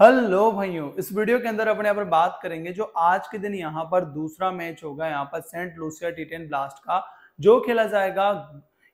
hello भाइयों इस video के अंदर अपने यहाँ पर बात करेंगे जो आज के दिन यहाँ पर दूसरा मैच होगा यहाँ पर Saint Lucia T ten blast का जो खेला जाएगा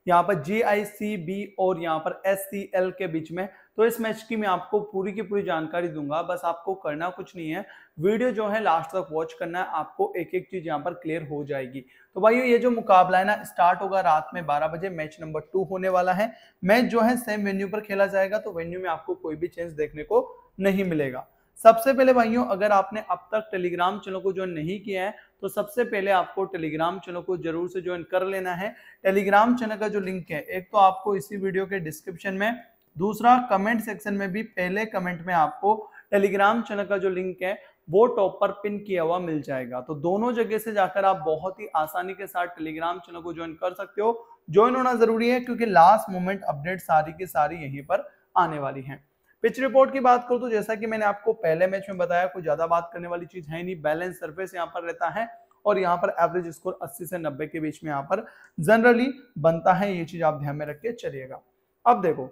यहाँ पर जी आई सी बी और यहाँ पर एस सी एल के बीच में तो इस मैच की मैं आपको पूरी की पूरी जानकारी दूंगा बस आपको करना कुछ नहीं है वीडियो जो है लास्ट तक वॉच करना है आपको एक एक चीज यहाँ पर क्लियर हो जाएगी तो भाई ये जो मुकाबला है ना स्टार्ट होगा रात में 12 बजे मैच नंबर टू होने वाला है मैच जो है सेम वेन्यू पर खेला जाएगा तो वेन्यू में आपको कोई भी चेंज देखने को नहीं मिलेगा सबसे पहले भाइयों अगर आपने अब तक टेलीग्राम चैनल को ज्वाइन नहीं किया है तो सबसे पहले आपको टेलीग्राम चैनल को जरूर से ज्वाइन कर लेना है टेलीग्राम चैनल का जो लिंक है एक तो आपको इसी वीडियो के डिस्क्रिप्शन में दूसरा कमेंट सेक्शन में भी पहले कमेंट में आपको टेलीग्राम चैनल का जो लिंक है वो टॉप पर पिन किया हुआ मिल जाएगा तो दोनों जगह से जाकर आप बहुत ही आसानी के साथ टेलीग्राम चैनल को ज्वाइन कर सकते हो ज्वाइन होना जरूरी है क्योंकि लास्ट मोमेंट अपडेट सारी की सारी यहीं पर आने वाली है पिच रिपोर्ट की बात करूं तो जैसा कि मैंने आपको पहले मैच में बताया कोई ज्यादा बात करने वाली चीज है नहीं बैलेंस सर्फेस यहाँ पर रहता है और यहाँ पर एवरेज स्कोर 80 से 90 के बीच में यहाँ पर जनरली बनता है ये चीज आप ध्यान में रख के चलिएगा अब देखो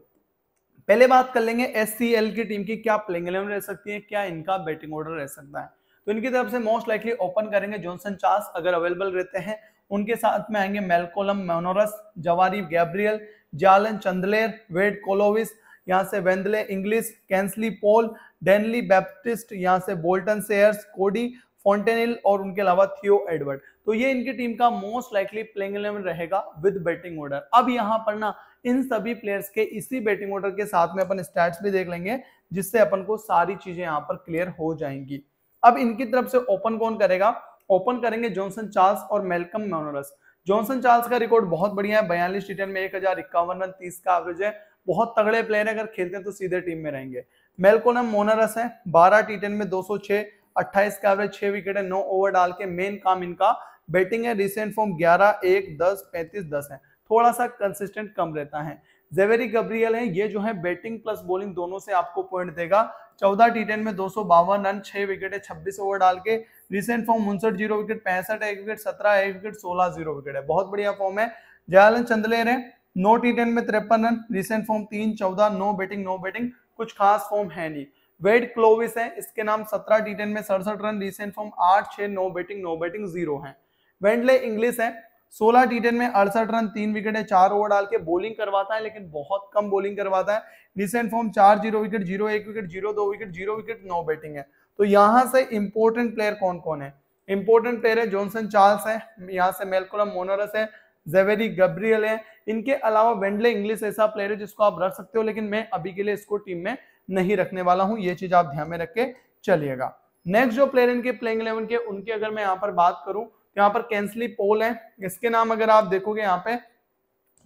पहले बात कर लेंगे एस की टीम की क्या प्लेइंग इलेवन रह सकती है क्या इनका बैटिंग ऑर्डर रह सकता है तो इनकी तरफ से मोस्ट लाइकली ओपन करेंगे जॉनसन चार्स अगर अवेलेबल रहते हैं उनके साथ में आएंगे मेलकोलम मेनोरस जवारी गैब्रियल जालन चंदलेर वेड कोलोविस यहाँ से Wendley English Kensley Pole Denly Baptiste यहाँ से बोल्टन सेयर्स कोडी फॉन्टेनिल और उनके अलावा थियो एडवर्ड तो ये इनकी टीम का मोस्ट लाइकली प्लेइंग इलेवन रहेगा विद बैटिंग ऑर्डर अब यहाँ पर ना इन सभी प्लेयर्स के इसी बैटिंग ऑर्डर के साथ में अपन स्टैट्स भी देख लेंगे जिससे अपन को सारी चीजें यहाँ पर क्लियर हो जाएंगी अब इनकी तरफ से ओपन कौन करेगा ओपन करेंगे जॉनसन चार्ल्स और मेलकम मोनोरस जॉनसन चार्ल्स का रिकॉर्ड बहुत बढ़िया है बयालीस टी में एक हजार इक्यावन रन तीस का एवरेज है बहुत तगड़े प्लेयर है अगर खेलते हैं तो सीधे टीम में रहेंगे मेलकोनम मोनरस है बारह टी में दो सौ छह अट्ठाईस का एवरेज छह विकेट है नौ ओवर डाल के मेन काम इनका बैटिंग है रिसेंट फॉर्म ग्यारह एक दस पैंतीस दस है थोड़ा सा कंसिस्टेंट कम रहता है जेवेरी गब्रियल है ये जो है बैटिंग प्लस बॉलिंग दोनों से आपको पॉइंट देगा चौदह टी टेन में दो सौ बावन रन छह विकेट है छब्बीस ओवर डाल के रिसेंट फॉर्म उनसठ जीरो विकेट पैंसठ एक विकेट सत्रह एक विकेट सोलह जीरो विकेट है बहुत बढ़िया फॉर्म है जयालन चंदलेर है नो टी टेन में तिरपन रन रिसेंट फॉर्म तीन चौदह नो बैटिंग नो बैटिंग कुछ खास फॉर्म है नहीं वेड क्लोविस है इसके नाम सत्रह टी टेन में सड़सठ रन रिसेंट फॉर्म आठ छह no batting no batting zero है वेंडले इंग्लिश है सोलह टी में अड़सठ रन तीन विकेट है चार ओवर डाल के बोलिंग करवाता है लेकिन बहुत कम बोलिंग करवाता है रिसेंट फॉर्म चार जीरो विकेट जीरो एक विकेट जीरो दो विकेट जीरो विकेट नौ बैटिंग है तो यहाँ से इंपोर्टेंट प्लेयर कौन कौन है इंपोर्टेंट प्लेयर है जॉनसन चार्ल्स है यहाँ से मेलकोलम मोनोरस है जेवेरी गब्रियल है इनके अलावा वेंडले इंग्लिश ऐसा प्लेयर है जिसको आप रख सकते हो लेकिन मैं अभी के लिए इसको टीम में नहीं रखने वाला हूँ ये चीज आप ध्यान में रख के चलिएगा नेक्स्ट जो प्लेयर इनके प्लेइंग इलेवन के उनकी अगर मैं यहाँ पर बात करूं यहाँ पर कैंसली पोल है इसके नाम अगर आप देखोगे यहाँ पे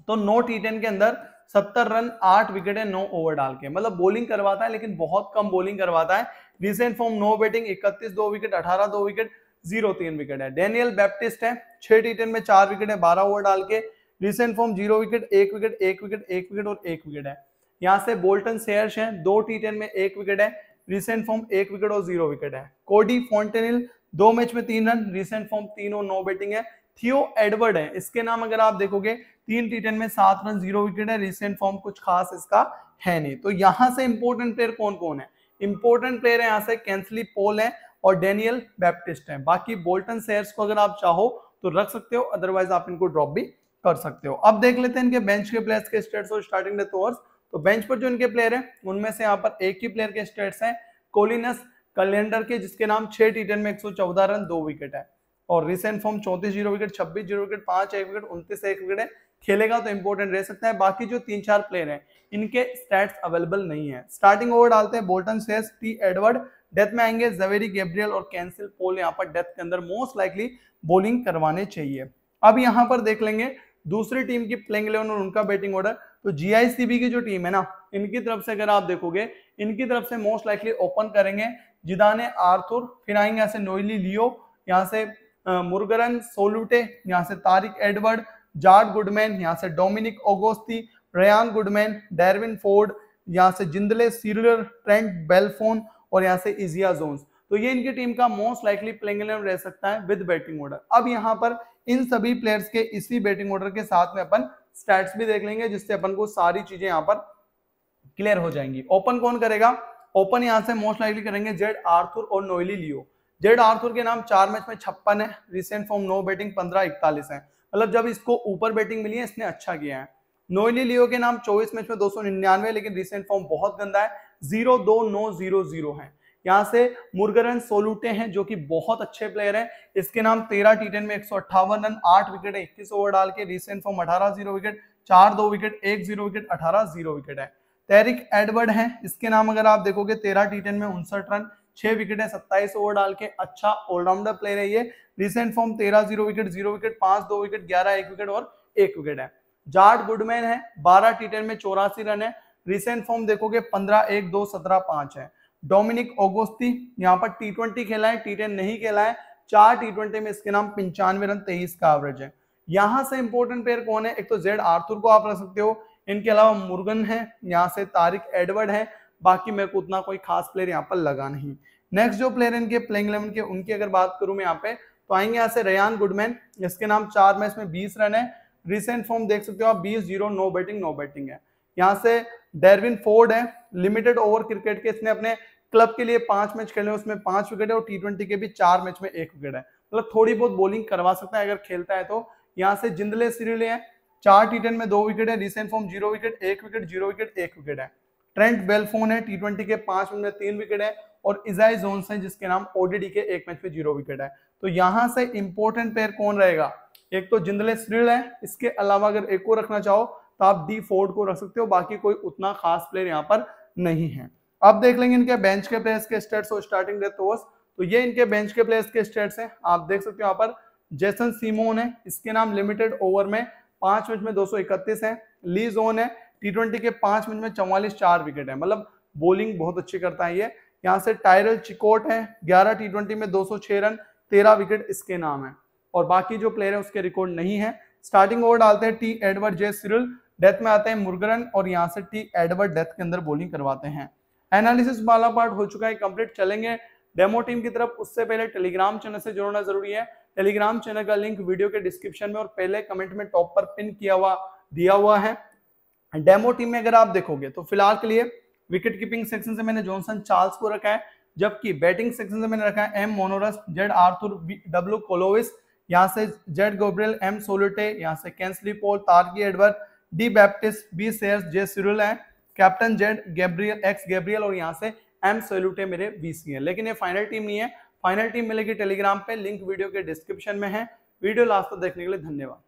तो नो टी टेन के अंदर सत्तर रन आठ विकेट है नो ओवर डाल के मतलब बॉलिंग करवाता है लेकिन बहुत कम बॉलिंग करवाता है रिसेंट फॉर्म नो बैटिंग इकतीस दो विकेट अठारह दो विकेट जीरो तीन विकेट है डेनियल बैप्टिस्ट है छह टी टेन में चार विकेट है बारह ओवर डाल के रिसेंट फॉर्म जीरो विकेट एक विकेट एक विकेट एक विकेट और एक विकेट है यहाँ से बोल्टन सेयर्स है दो टी टेन में एक विकेट है रिसेंट फॉर्म एक विकेट और जीरो विकेट है कोडी फॉन्टेनिल दो मैच में तीन रन रिसेंट फॉर्म तीन और नो बैटिंग है थियो एडवर्ड है इसके नाम अगर आप देखोगे तीन टी में सात रन जीरो विकेट है रिसेंट फॉर्म कुछ खास इसका है नहीं तो यहां से इंपोर्टेंट प्लेयर कौन कौन है इंपोर्टेंट प्लेयर यहां से कैंसली पोल है और डेनियल बैप्टिस्ट है बाकी बोल्टन सेयर्स को अगर आप चाहो तो रख सकते हो अदरवाइज आप इनको ड्रॉप भी कर सकते हो अब देख लेते हैं इनके बेंच के प्लेयर्स के स्टेट्स और स्टार्टिंग तो बेंच पर जो इनके प्लेयर हैं उनमें से यहाँ पर एक ही प्लेयर के स्टेट्स हैं कोलिनस कल्याणर के जिसके नाम छह टी में एक रन दो विकेट है और रिसेंट फॉर्म चौंतीस जीरो विकेट छब्बीस जीरो विकेट पांच एक विकेट उनतीस एक विकेट है खेलेगा तो इंपोर्टेंट रह सकता है बाकी जो तीन चार प्लेयर हैं इनके स्टैट्स अवेलेबल नहीं है स्टार्टिंग ओवर डालते हैं बोल्टन सेस टी एडवर्ड डेथ में आएंगे जवेरी गेब्रियल और कैंसिल पोल यहाँ पर डेथ के अंदर मोस्ट लाइकली बॉलिंग करवाने चाहिए अब यहाँ पर देख लेंगे दूसरी टीम की प्लेइंग इलेवन और उनका बैटिंग ऑर्डर तो जीआईसीबी की जो टीम है ना इनकी तरफ से अगर आप देखोगे इनकी तरफ से मोस्ट लाइकली ओपन करेंगे जिदाने आर्थुर फिर आएंगे यहाँ से नोइली लियो यहाँ से मुर्गरन सोलूटे यहाँ से तारिक एडवर्ड जार्ड गुडमैन यहाँ से डोमिनिक ओगोस्ती रयान गुडमैन डेरविन फोर्ड यहाँ से जिंदले सीरियर ट्रेंट बेलफोन और यहाँ से इजिया जोन्स तो ये इनकी टीम का मोस्ट लाइकली प्लेइंग इलेवन रह सकता है विद बैटिंग ऑर्डर अब यहाँ पर इन सभी प्लेयर्स के इसी बैटिंग ऑर्डर के साथ में अपन स्टैट्स भी देख लेंगे जिससे अपन को सारी चीजें यहाँ पर क्लियर हो जाएंगी ओपन कौन करेगा ओपन यहाँ से मोस्ट लाइकली करेंगे जेड आर्थुर और नोयली लियो जेड आर्थुर के नाम चार मैच में छप्पन है रिसेंट फॉर्म नो बैटिंग पंद्रह इकतालीस है मतलब जब इसको ऊपर बैटिंग मिली है इसने अच्छा किया है नोयली लियो के नाम चौबीस मैच में दो सौ निन्यानवे लेकिन रिसेंट फॉर्म बहुत गंदा है जीरो दो नौ जीरो जीरो है यहाँ से मुर्गरन सोलूटे हैं जो कि बहुत अच्छे प्लेयर हैं इसके नाम तेरह टी टेन में एक रन आठ विकेट है इक्कीस ओवर डाल के रिसेंट फॉर्म अठारह जीरो विकेट चार दो विकेट एक जीरो विकेट अठारह जीरो विकेट है तेरिक एडवर्ड हैं इसके नाम अगर आप देखोगे तेरह टी में उनसठ रन छह विकेट है सत्ताईस ओवर डाल के अच्छा ऑलराउंडर प्लेयर है ये रिसेंट फॉर्म तेरह जीरो विकेट जीरो विकेट पांच दो विकेट ग्यारह एक विकेट और एक विकेट है जार्ड गुडमैन है बारह टी टेन में चौरासी रन है रिसेंट फॉर्म देखोगे पंद्रह एक दो सत्रह पांच है डोमिनिक ओगोस्ती यहाँ पर टी ट्वेंटी खेला है टी टेन नहीं खेला है चार टी ट्वेंटी में इसके नाम पंचानवे रन तेईस का एवरेज है यहाँ से इंपोर्टेंट प्लेयर कौन है एक तो जेड आर्थुर को आप रख सकते हो इनके अलावा मुर्गन है यहाँ से तारिक एडवर्ड है बाकी मेरे को उतना कोई खास प्लेयर यहाँ पर लगा नहीं नेक्स्ट जो प्लेयर इनके प्लेइंग इलेवन के उनकी अगर बात करूं मैं यहाँ पे तो आएंगे यहाँ से रयान गुडमैन इसके नाम चार मैच में बीस रन है रिसेंट फॉर्म देख सकते हो आप बीस zero no batting no batting है यहाँ से डेरविन फोर्ड है लिमिटेड ओवर क्रिकेट के इसने अपने क्लब के लिए पांच मैच खेले उसमें पांच विकेट है और टी के भी चार मैच में एक विकेट है मतलब थोड़ी बहुत बॉलिंग करवा सकता है अगर खेलता है तो यहाँ से जिंदले सीरीले हैं चार टी में दो विकेट है रिसेंट फॉर्म जीरो विकेट एक विकेट जीरो विकेट एक विकेट है ट्रेंट बेलफोन है टी के पांच में तीन विकेट है और इजाई जोन है जिसके नाम ओडीडी के एक मैच में जीरो विकेट है तो यहाँ से इंपॉर्टेंट प्लेयर कौन रहेगा एक तो जिंदले श्रील है इसके अलावा अगर एक को रखना चाहो तो आप डी फोर्ड को रख सकते हो बाकी कोई उतना खास प्लेयर यहाँ पर नहीं है अब देख लेंगे इनके बेंच के प्लेयर्स के स्टेट्स और स्टार्टिंग डेथ ओवर्स तो ये इनके बेंच के प्लेयर्स के स्टेट्स हैं आप देख सकते हो यहाँ पर जेसन सीमोन है इसके नाम लिमिटेड ओवर में पांच मैच में इकतीस है ली जोन है टी ट्वेंटी के पांच मैच में चौवालीस चार विकेट है मतलब बॉलिंग बहुत अच्छी करता है ये यहाँ से टायरल चिकोट है ग्यारह टी ट्वेंटी में 206 रन तेरह विकेट इसके नाम है और बाकी जो प्लेयर है उसके रिकॉर्ड नहीं है स्टार्टिंग ओवर डालते हैं T Edward J Cyril death में आते हैं मुर्गरन और यहाँ से टी एडवर्ड डेथ के अंदर बॉलिंग करवाते हैं एनालिसिस वाला पार्ट हो चुका है कंप्लीट चलेंगे डेमो टीम की तरफ उससे पहले टेलीग्राम चैनल से जुड़ना जरूरी है टेलीग्राम चैनल का लिंक वीडियो के डिस्क्रिप्शन में और पहले कमेंट में टॉप पर पिन किया हुआ दिया हुआ है डेमो टीम में अगर आप देखोगे तो फिलहाल के लिए विकेट कीपिंग सेक्शन से मैंने जॉनसन चार्ल्स को रखा है जबकि बैटिंग सेक्शन से मैंने रखा है एम मोनोरस जेड आर्थुर डब्ल्यू कोलोविस यहाँ से जेड गोब्रेल एम सोलटे यहाँ से कैंसली पोल तार्की Edward D Baptiste B Sayers J Cyril है captain Z Gabriel X Gabriel और यहाँ से एम सोल्यूटे मेरे बीसी हैं लेकिन ये फाइनल टीम नहीं है फाइनल टीम मिलेगी टेलीग्राम पे लिंक वीडियो के डिस्क्रिप्शन में है वीडियो लास्ट तक देखने के लिए धन्यवाद